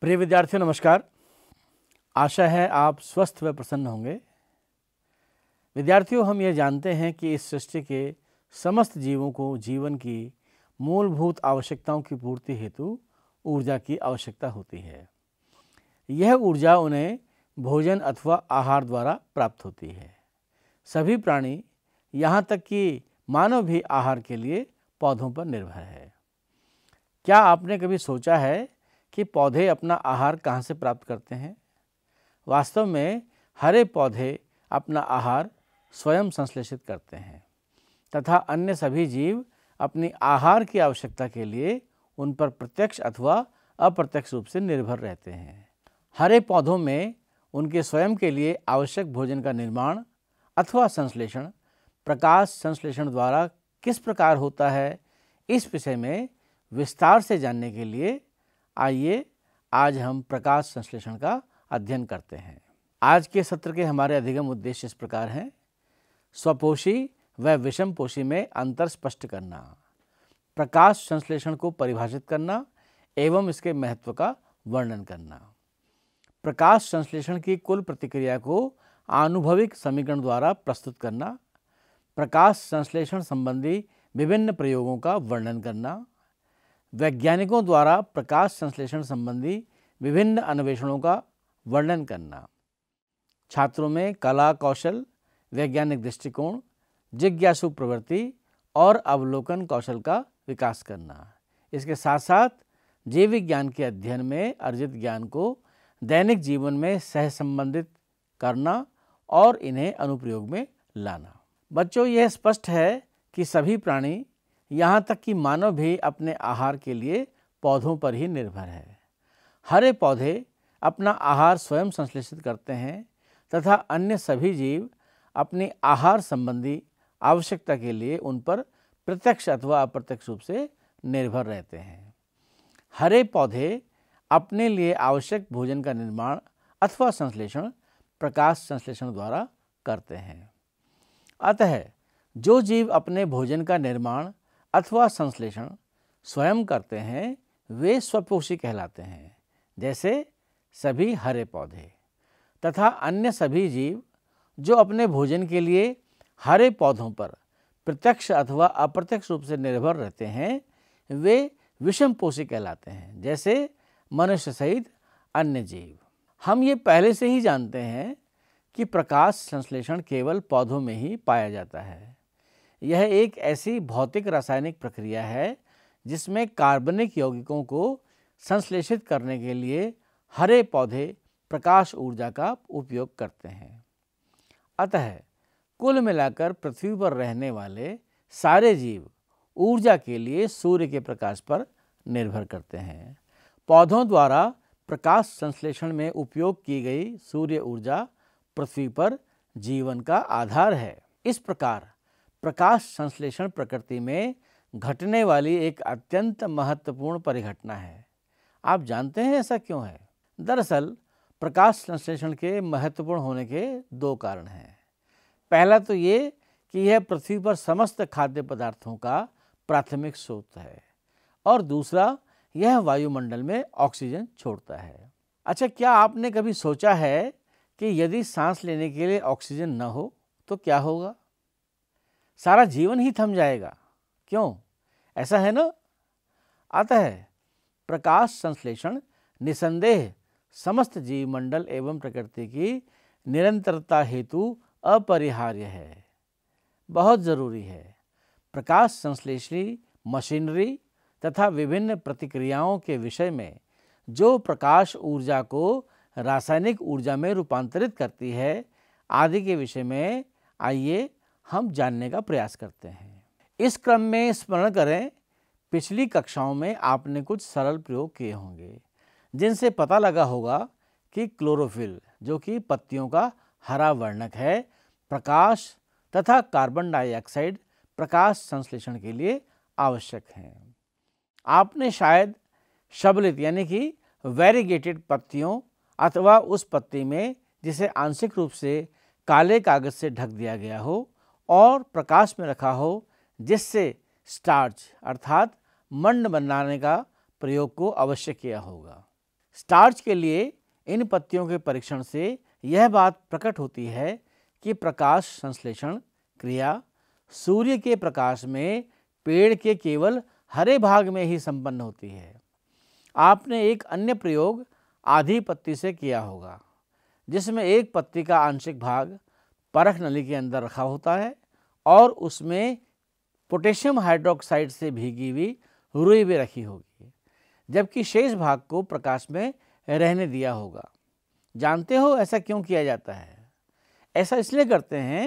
प्रिय विद्यार्थियों नमस्कार आशा है आप स्वस्थ व प्रसन्न होंगे विद्यार्थियों हम ये जानते हैं कि इस सृष्टि के समस्त जीवों को जीवन की मूलभूत आवश्यकताओं की पूर्ति हेतु ऊर्जा की आवश्यकता होती है यह ऊर्जा उन्हें भोजन अथवा आहार द्वारा प्राप्त होती है सभी प्राणी यहाँ तक कि मानव भी आहार के लिए पौधों पर निर्भर है क्या आपने कभी सोचा है कि पौधे अपना आहार कहाँ से प्राप्त करते हैं वास्तव में हरे पौधे अपना आहार स्वयं संश्लेषित करते हैं तथा अन्य सभी जीव अपनी आहार की आवश्यकता के लिए उन पर प्रत्यक्ष अथवा अप्रत्यक्ष रूप से निर्भर रहते हैं हरे पौधों में उनके स्वयं के लिए आवश्यक भोजन का निर्माण अथवा संश्लेषण प्रकाश संश्लेषण द्वारा किस प्रकार होता है इस विषय में विस्तार से जानने के लिए आइए आज हम प्रकाश संश्लेषण का अध्ययन करते हैं आज के सत्र के हमारे अधिगम उद्देश्य इस प्रकार हैं स्वपोषी व विषम पोषी में अंतर स्पष्ट करना प्रकाश संश्लेषण को परिभाषित करना एवं इसके महत्व का वर्णन करना प्रकाश संश्लेषण की कुल प्रतिक्रिया को आनुभविक समीकरण द्वारा प्रस्तुत करना प्रकाश संश्लेषण संबंधी विभिन्न प्रयोगों का वर्णन करना वैज्ञानिकों द्वारा प्रकाश संश्लेषण संबंधी विभिन्न अन्वेषणों का वर्णन करना छात्रों में कला कौशल वैज्ञानिक दृष्टिकोण जिज्ञासु प्रवृत्ति और अवलोकन कौशल का विकास करना इसके साथ साथ जीव विज्ञान के अध्ययन में अर्जित ज्ञान को दैनिक जीवन में सहसंबंधित करना और इन्हें अनुप्रयोग में लाना बच्चों यह स्पष्ट है कि सभी प्राणी यहाँ तक कि मानव भी अपने आहार के लिए पौधों पर ही निर्भर है हरे पौधे अपना आहार स्वयं संश्लेषित करते हैं तथा अन्य सभी जीव अपनी आहार संबंधी आवश्यकता के लिए उन पर प्रत्यक्ष अथवा अप्रत्यक्ष रूप से निर्भर रहते हैं हरे पौधे अपने लिए आवश्यक भोजन का निर्माण अथवा संश्लेषण प्रकाश संश्लेषण द्वारा करते हैं अतः है, जो जीव अपने भोजन का निर्माण अथवा संश्लेषण स्वयं करते हैं वे स्वपोषी कहलाते हैं जैसे सभी हरे पौधे तथा अन्य सभी जीव जो अपने भोजन के लिए हरे पौधों पर प्रत्यक्ष अथवा अप्रत्यक्ष रूप से निर्भर रहते हैं वे विषम पोषी कहलाते हैं जैसे मनुष्य सहित अन्य जीव हम ये पहले से ही जानते हैं कि प्रकाश संश्लेषण केवल पौधों में ही पाया जाता है यह एक ऐसी भौतिक रासायनिक प्रक्रिया है जिसमें कार्बनिक यौगिकों को संश्लेषित करने के लिए हरे पौधे प्रकाश ऊर्जा का उपयोग करते हैं अतः कुल मिलाकर पृथ्वी पर रहने वाले सारे जीव ऊर्जा के लिए सूर्य के प्रकाश पर निर्भर करते हैं पौधों द्वारा प्रकाश संश्लेषण में उपयोग की गई सूर्य ऊर्जा पृथ्वी पर जीवन का आधार है इस प्रकार प्रकाश संश्लेषण प्रकृति में घटने वाली एक अत्यंत महत्वपूर्ण परिघटना है आप जानते हैं ऐसा क्यों है दरअसल प्रकाश संश्लेषण के महत्वपूर्ण होने के दो कारण हैं पहला तो ये कि यह पृथ्वी पर समस्त खाद्य पदार्थों का प्राथमिक स्रोत है और दूसरा यह वायुमंडल में ऑक्सीजन छोड़ता है अच्छा क्या आपने कभी सोचा है कि यदि सांस लेने के लिए ऑक्सीजन न हो तो क्या होगा सारा जीवन ही थम जाएगा क्यों ऐसा है ना अतः प्रकाश संश्लेषण निसंदेह समस्त जीव मंडल एवं प्रकृति की निरंतरता हेतु अपरिहार्य है बहुत ज़रूरी है प्रकाश संश्लेषणी मशीनरी तथा विभिन्न प्रतिक्रियाओं के विषय में जो प्रकाश ऊर्जा को रासायनिक ऊर्जा में रूपांतरित करती है आदि के विषय में आइए हम जानने का प्रयास करते हैं इस क्रम में स्मरण करें पिछली कक्षाओं में आपने कुछ सरल प्रयोग किए होंगे जिनसे पता लगा होगा कि क्लोरोफिल जो कि पत्तियों का हरा वर्णक है प्रकाश तथा कार्बन डाइऑक्साइड प्रकाश संश्लेषण के लिए आवश्यक हैं आपने शायद शबलित यानी कि वेरीगेटेड पत्तियों अथवा उस पत्ती में जिसे आंशिक रूप से काले कागज से ढक दिया गया हो और प्रकाश में रखा हो जिससे स्टार्च अर्थात मंड बनाने का प्रयोग को अवश्य किया होगा स्टार्च के लिए इन पत्तियों के परीक्षण से यह बात प्रकट होती है कि प्रकाश संश्लेषण क्रिया सूर्य के प्रकाश में पेड़ के केवल हरे भाग में ही संपन्न होती है आपने एक अन्य प्रयोग आधी पत्ती से किया होगा जिसमें एक पत्ती का आंशिक भाग परख नली के अंदर रखा होता है और उसमें पोटेशियम हाइड्रोक्साइड से भीगी हुई रुई भी रखी होगी जबकि शेष भाग को प्रकाश में रहने दिया होगा जानते हो ऐसा क्यों किया जाता है ऐसा इसलिए करते हैं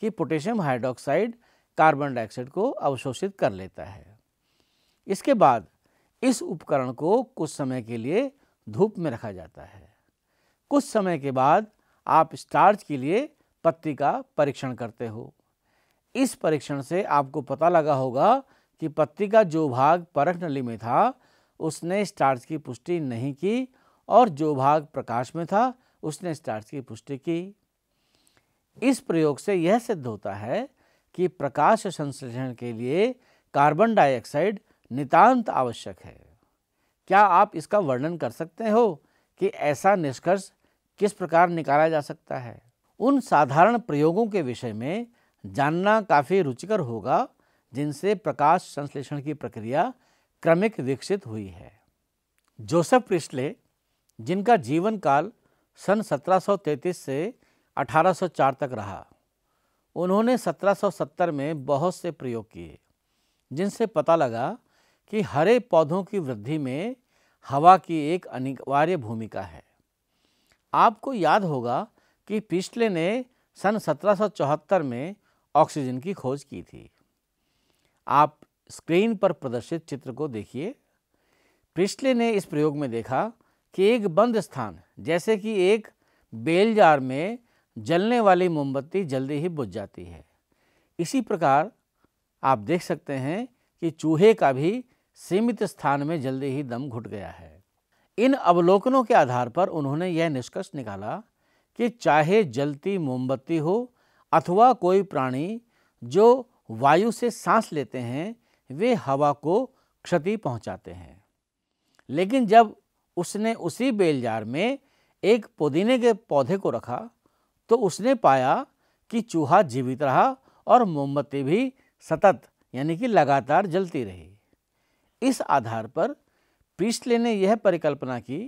कि पोटेशियम हाइड्रोक्साइड कार्बन डाइऑक्साइड को अवशोषित कर लेता है इसके बाद इस उपकरण को कुछ समय के लिए धूप में रखा जाता है कुछ समय के बाद आप स्टार्च के लिए पत्ती का परीक्षण करते हो इस परीक्षण से आपको पता लगा होगा कि पत्ती का जो भाग परख नली में था उसने स्टार्च की पुष्टि नहीं की और जो भाग प्रकाश में था उसने स्टार्च की पुष्टि की इस प्रयोग से यह सिद्ध होता है कि प्रकाश संश्लेषण के लिए कार्बन डाइऑक्साइड नितांत आवश्यक है क्या आप इसका वर्णन कर सकते हो कि ऐसा निष्कर्ष किस प्रकार निकाला जा सकता है उन साधारण प्रयोगों के विषय में जानना काफ़ी रुचिकर होगा जिनसे प्रकाश संश्लेषण की प्रक्रिया क्रमिक विकसित हुई है जोसेफ प्रिस्टले जिनका जीवन काल सन 1733 से 1804 तक रहा उन्होंने 1770 में बहुत से प्रयोग किए जिनसे पता लगा कि हरे पौधों की वृद्धि में हवा की एक अनिवार्य भूमिका है आपको याद होगा कि पिस्टले ने सन 1774 में ऑक्सीजन की खोज की थी आप स्क्रीन पर प्रदर्शित चित्र को देखिए पिस्टले ने इस प्रयोग में देखा कि एक बंद स्थान जैसे कि एक बेल जार में जलने वाली मोमबत्ती जल्दी ही बुझ जाती है इसी प्रकार आप देख सकते हैं कि चूहे का भी सीमित स्थान में जल्दी ही दम घुट गया है इन अवलोकनों के आधार पर उन्होंने यह निष्कर्ष निकाला कि चाहे जलती मोमबत्ती हो अथवा कोई प्राणी जो वायु से सांस लेते हैं वे हवा को क्षति पहुंचाते हैं लेकिन जब उसने उसी बेलजार में एक पुदीने के पौधे को रखा तो उसने पाया कि चूहा जीवित रहा और मोमबत्ती भी सतत यानी कि लगातार जलती रही इस आधार पर प्रिस्ट ने यह परिकल्पना की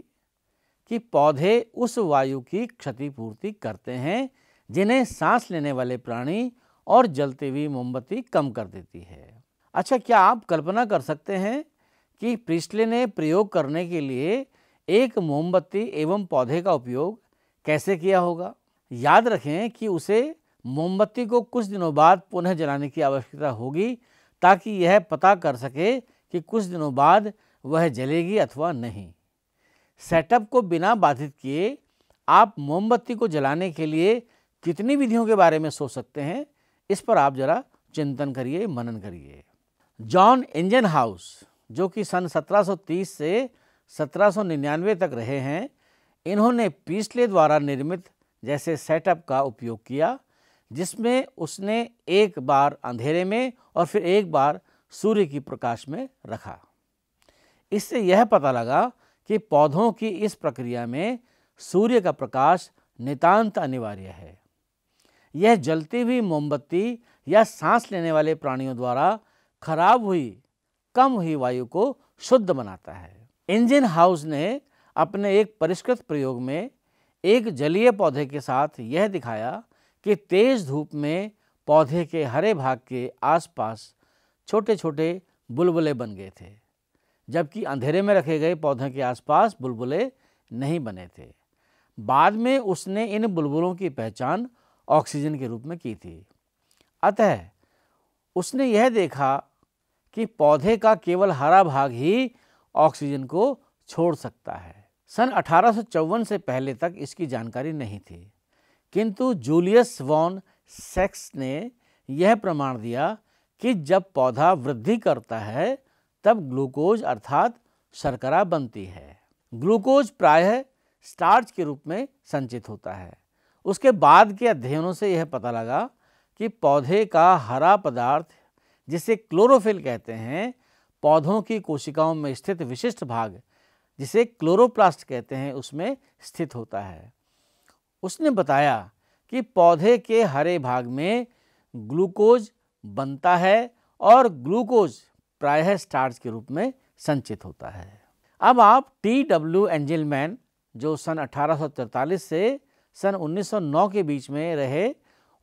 कि पौधे उस वायु की क्षतिपूर्ति करते हैं जिन्हें सांस लेने वाले प्राणी और जलती हुई मोमबत्ती कम कर देती है अच्छा क्या आप कल्पना कर सकते हैं कि प्रिस्टले ने प्रयोग करने के लिए एक मोमबत्ती एवं पौधे का उपयोग कैसे किया होगा याद रखें कि उसे मोमबत्ती को कुछ दिनों बाद पुनः जलाने की आवश्यकता होगी ताकि यह पता कर सके कि कुछ दिनों बाद वह जलेगी अथवा नहीं सेटअप को बिना बाधित किए आप मोमबत्ती को जलाने के लिए कितनी विधियों के बारे में सोच सकते हैं इस पर आप जरा चिंतन करिए मनन करिए जॉन इंजन हाउस जो कि सन 1730 से 1799 तक रहे हैं इन्होंने पीसले द्वारा निर्मित जैसे सेटअप का उपयोग किया जिसमें उसने एक बार अंधेरे में और फिर एक बार सूर्य की प्रकाश में रखा इससे यह पता लगा कि पौधों की इस प्रक्रिया में सूर्य का प्रकाश नितांत अनिवार्य है यह जलती हुई मोमबत्ती या सांस लेने वाले प्राणियों द्वारा खराब हुई कम हुई वायु को शुद्ध बनाता है इंजन हाउस ने अपने एक परिष्कृत प्रयोग में एक जलीय पौधे के साथ यह दिखाया कि तेज धूप में पौधे के हरे भाग के आसपास छोटे छोटे बुलबुले बन गए थे जबकि अंधेरे में रखे गए पौधों के आसपास बुलबुले नहीं बने थे बाद में उसने इन बुलबुलों की पहचान ऑक्सीजन के रूप में की थी अतः उसने यह देखा कि पौधे का केवल हरा भाग ही ऑक्सीजन को छोड़ सकता है सन अठारह से पहले तक इसकी जानकारी नहीं थी किंतु जूलियस वॉन सेक्स ने यह प्रमाण दिया कि जब पौधा वृद्धि करता है तब ग्लूकोज अर्थात शर्करा बनती है ग्लूकोज प्रायः स्टार्च के रूप में संचित होता है उसके बाद के अध्ययनों से यह पता लगा कि पौधे का हरा पदार्थ जिसे क्लोरोफिल कहते हैं पौधों की कोशिकाओं में स्थित विशिष्ट भाग जिसे क्लोरोप्लास्ट कहते हैं उसमें स्थित होता है उसने बताया कि पौधे के हरे भाग में ग्लूकोज बनता है और ग्लूकोज प्रायः स्टार्च के रूप में संचित होता है अब आप टी डब्ल्यू एंजिलमैन जो सन 1843 से सन 1909 के बीच में रहे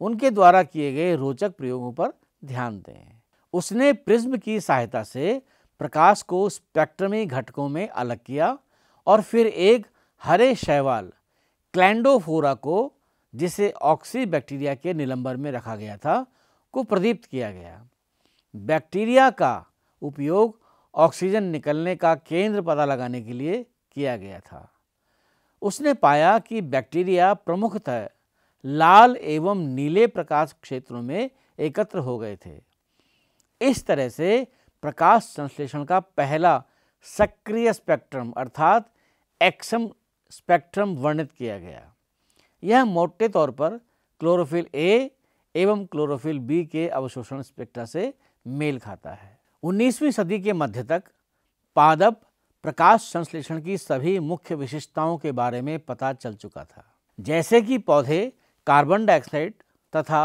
उनके द्वारा किए गए रोचक प्रयोगों पर ध्यान दें उसने प्रिज्म की सहायता से प्रकाश को स्पेक्ट्रमी घटकों में अलग किया और फिर एक हरे शैवाल क्लैंडोफोरा को जिसे ऑक्सी बैक्टीरिया के निलंबर में रखा गया था को प्रदीप्त किया गया बैक्टीरिया का उपयोग ऑक्सीजन निकलने का केंद्र पता लगाने के लिए किया गया था उसने पाया कि बैक्टीरिया प्रमुखतः लाल एवं नीले प्रकाश क्षेत्रों में एकत्र हो गए थे इस तरह से प्रकाश संश्लेषण का पहला सक्रिय स्पेक्ट्रम अर्थात एक्सम स्पेक्ट्रम वर्णित किया गया यह मोटे तौर पर क्लोरोफिल ए एवं क्लोरोफिल बी के अवशोषण स्पेक्ट्रा से मेल खाता है 19वीं सदी के मध्य तक पादप प्रकाश संश्लेषण की सभी मुख्य विशेषताओं के बारे में पता चल चुका था जैसे कि पौधे कार्बन डाइऑक्साइड तथा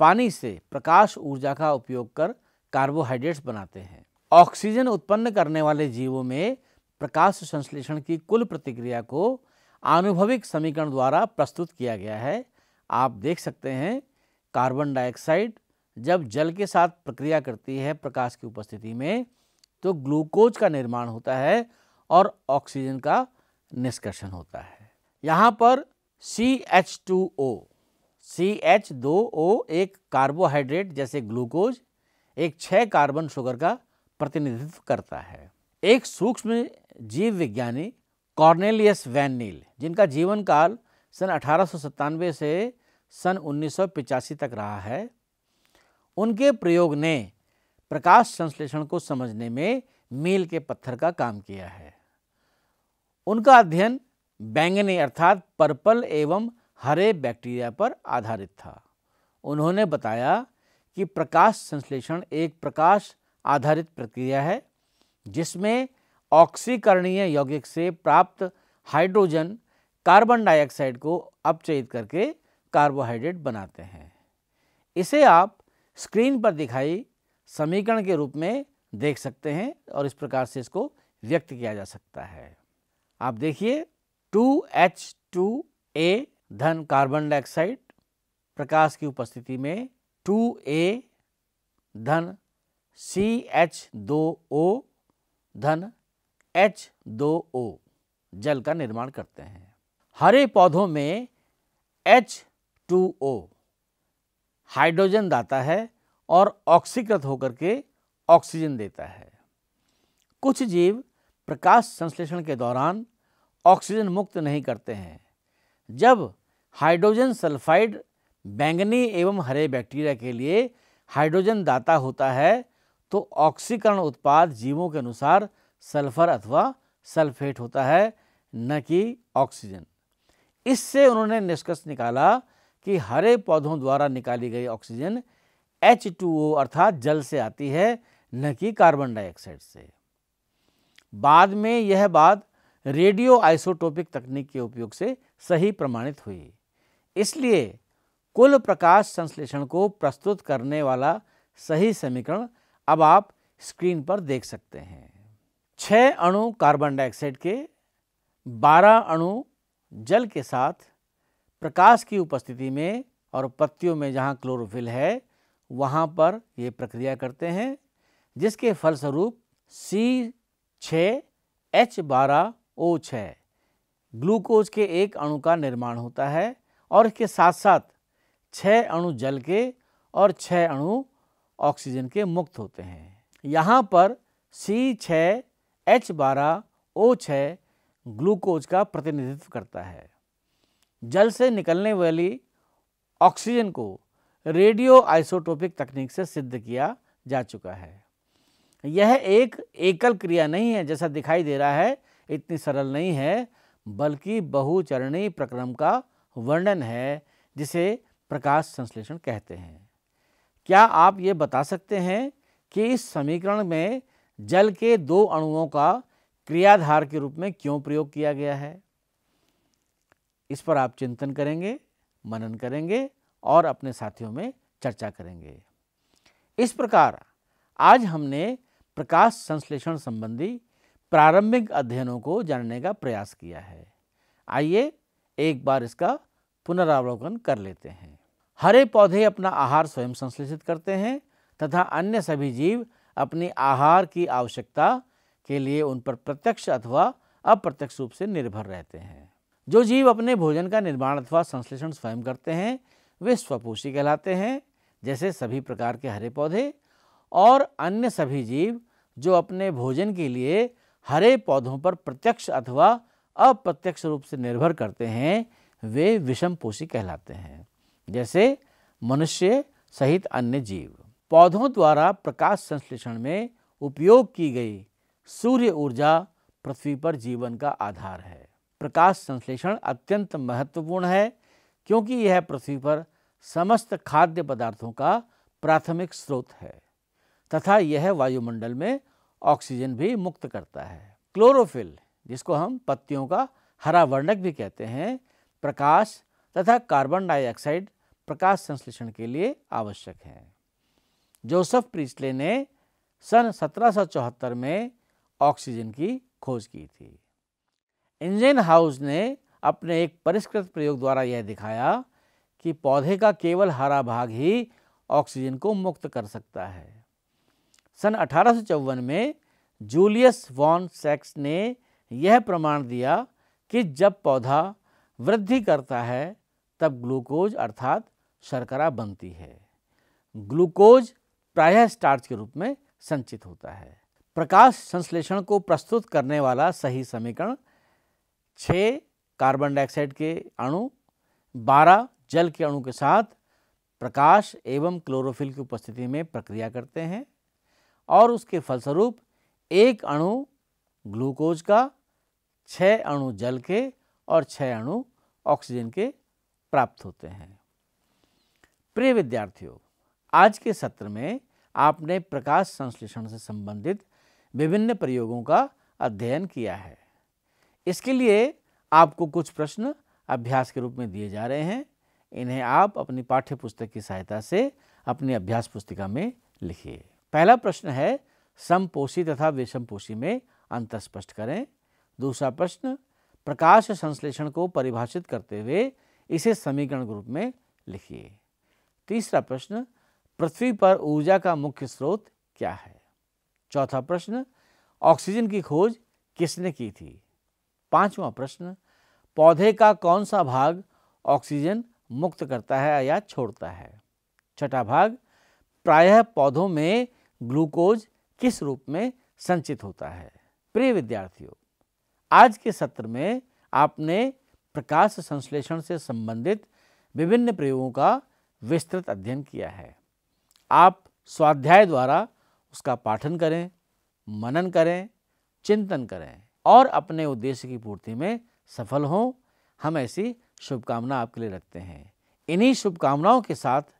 पानी से प्रकाश ऊर्जा का उपयोग कर कार्बोहाइड्रेट्स बनाते हैं ऑक्सीजन उत्पन्न करने वाले जीवों में प्रकाश संश्लेषण की कुल प्रतिक्रिया को आनुभविक समीकरण द्वारा प्रस्तुत किया गया है आप देख सकते हैं कार्बन डाइऑक्साइड जब जल के साथ प्रक्रिया करती है प्रकाश की उपस्थिति में तो ग्लूकोज का निर्माण होता है और ऑक्सीजन का निष्कर्षण होता है यहाँ पर C H two O C H दो ओ एक कार्बोहाइड्रेट जैसे ग्लूकोज एक छः कार्बन शुगर का प्रतिनिधित्व करता है एक सूक्ष्म जीव विज्ञानी कॉर्नेलियस वैन नील जिनका जीवन काल सन अठारह से सन उन्नीस तक रहा है उनके प्रयोग ने प्रकाश संश्लेषण को समझने में मील के पत्थर का काम किया है उनका अध्ययन बैंगनी अर्थात पर्पल एवं हरे बैक्टीरिया पर आधारित था उन्होंने बताया कि प्रकाश संश्लेषण एक प्रकाश आधारित प्रक्रिया है जिसमें ऑक्सीकरणीय यौगिक से प्राप्त हाइड्रोजन कार्बन डाइऑक्साइड को अपचयित करके कार्बोहाइड्रेट बनाते हैं इसे आप स्क्रीन पर दिखाई समीकरण के रूप में देख सकते हैं और इस प्रकार से इसको व्यक्त किया जा सकता है आप देखिए टू एच टू ए धन कार्बन डाइऑक्साइड प्रकाश की उपस्थिति में टू ए धन सी एच दो ओ धन एच दो ओ जल का निर्माण करते हैं हरे पौधों में एच टू ओ हाइड्रोजन दाता है और ऑक्सीकृत होकर के ऑक्सीजन देता है कुछ जीव प्रकाश संश्लेषण के दौरान ऑक्सीजन मुक्त नहीं करते हैं जब हाइड्रोजन सल्फाइड बैंगनी एवं हरे बैक्टीरिया के लिए हाइड्रोजन दाता होता है तो ऑक्सीकरण उत्पाद जीवों के अनुसार सल्फर अथवा सल्फेट होता है न कि ऑक्सीजन इससे उन्होंने निष्कर्ष निकाला कि हरे पौधों द्वारा निकाली गई ऑक्सीजन एच टू ओ अर्थात जल से आती है न कि कार्बन डाइऑक्साइड से बाद में यह बात रेडियो आइसोटोपिक तकनीक के उपयोग से सही प्रमाणित हुई इसलिए कुल प्रकाश संश्लेषण को प्रस्तुत करने वाला सही समीकरण अब आप स्क्रीन पर देख सकते हैं छः अणु कार्बन डाइऑक्साइड के बारह अणु जल के साथ प्रकाश की उपस्थिति में और पत्तियों में जहाँ क्लोरोफिल है वहाँ पर ये प्रक्रिया करते हैं जिसके फलस्वरूप सी छः एच बारह ओ छः ग्लूकोज के एक अणु का निर्माण होता है और इसके साथ साथ छः अणु जल के और छः अणु ऑक्सीजन के मुक्त होते हैं यहाँ पर सी छः एच बारह ओ छः ग्लूकोज का प्रतिनिधित्व करता है जल से निकलने वाली ऑक्सीजन को रेडियो आइसोटोपिक तकनीक से सिद्ध किया जा चुका है यह एक एकल क्रिया नहीं है जैसा दिखाई दे रहा है इतनी सरल नहीं है बल्कि बहुचरणीय प्रक्रम का वर्णन है जिसे प्रकाश संश्लेषण कहते हैं क्या आप ये बता सकते हैं कि इस समीकरण में जल के दो अणुओं का क्रियाधार के रूप में क्यों प्रयोग किया गया है इस पर आप चिंतन करेंगे मनन करेंगे और अपने साथियों में चर्चा करेंगे इस प्रकार आज हमने प्रकाश संश्लेषण संबंधी प्रारंभिक अध्ययनों को जानने का प्रयास किया है आइए एक बार इसका पुनरावलोकन कर लेते हैं हरे पौधे अपना आहार स्वयं संश्लेषित करते हैं तथा अन्य सभी जीव अपनी आहार की आवश्यकता के लिए उन पर प्रत्यक्ष अथवा अप्रत्यक्ष रूप से निर्भर रहते हैं जो जीव अपने भोजन का निर्माण अथवा संश्लेषण स्वयं करते हैं वे स्वपोषी कहलाते हैं जैसे सभी प्रकार के हरे पौधे और अन्य सभी जीव जो अपने भोजन के लिए हरे पौधों पर प्रत्यक्ष अथवा अप्रत्यक्ष रूप से निर्भर करते हैं वे विषम पोषी कहलाते हैं जैसे मनुष्य सहित अन्य जीव पौधों द्वारा प्रकाश संश्लेषण में उपयोग की गई सूर्य ऊर्जा पृथ्वी पर जीवन का आधार है प्रकाश संश्लेषण अत्यंत महत्वपूर्ण है क्योंकि यह पृथ्वी पर समस्त खाद्य पदार्थों का प्राथमिक स्रोत है तथा यह वायुमंडल में ऑक्सीजन भी मुक्त करता है क्लोरोफिल जिसको हम पत्तियों का हरा वर्णक भी कहते हैं प्रकाश तथा कार्बन डाइऑक्साइड प्रकाश संश्लेषण के लिए आवश्यक है जोसेफ प्रिस्ले ने सन 1774 में ऑक्सीजन की खोज की थी इंजन हाउस ने अपने एक परिष्कृत प्रयोग द्वारा यह दिखाया कि पौधे का केवल हरा भाग ही ऑक्सीजन को मुक्त कर सकता है सन अठारह में जूलियस वॉन सेक्स ने यह प्रमाण दिया कि जब पौधा वृद्धि करता है तब ग्लूकोज अर्थात शर्करा बनती है ग्लूकोज प्रायः स्टार्च के रूप में संचित होता है प्रकाश संश्लेषण को प्रस्तुत करने वाला सही समीकरण छः कार्बन डाइऑक्साइड के अणु बारह जल के अणु के साथ प्रकाश एवं क्लोरोफिल की उपस्थिति में प्रक्रिया करते हैं और उसके फलस्वरूप एक अणु ग्लूकोज का छः अणु जल के और छः अणु ऑक्सीजन के प्राप्त होते हैं प्रिय विद्यार्थियों आज के सत्र में आपने प्रकाश संश्लेषण से संबंधित विभिन्न प्रयोगों का अध्ययन किया है इसके लिए आपको कुछ प्रश्न अभ्यास के रूप में दिए जा रहे हैं इन्हें आप अपनी पाठ्य पुस्तक की सहायता से अपनी अभ्यास पुस्तिका में लिखिए पहला प्रश्न है समपोषी तथा विषमपोषी में अंतर स्पष्ट करें दूसरा प्रश्न प्रकाश संश्लेषण को परिभाषित करते हुए इसे समीकरण रूप में लिखिए तीसरा प्रश्न पृथ्वी पर ऊर्जा का मुख्य स्रोत क्या है चौथा प्रश्न ऑक्सीजन की खोज किसने की थी पांचवा प्रश्न पौधे का कौन सा भाग ऑक्सीजन मुक्त करता है या छोड़ता है छठा भाग प्रायः पौधों में ग्लूकोज किस रूप में संचित होता है प्रिय विद्यार्थियों आज के सत्र में आपने प्रकाश संश्लेषण से संबंधित विभिन्न प्रयोगों का विस्तृत अध्ययन किया है आप स्वाध्याय द्वारा उसका पाठन करें मनन करें चिंतन करें और अपने उद्देश्य की पूर्ति में सफल हों हम ऐसी शुभकामना आपके लिए रखते हैं इन्हीं शुभकामनाओं के साथ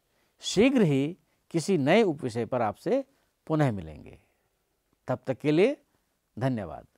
शीघ्र ही किसी नए उपविषय पर आपसे पुनः मिलेंगे तब तक के लिए धन्यवाद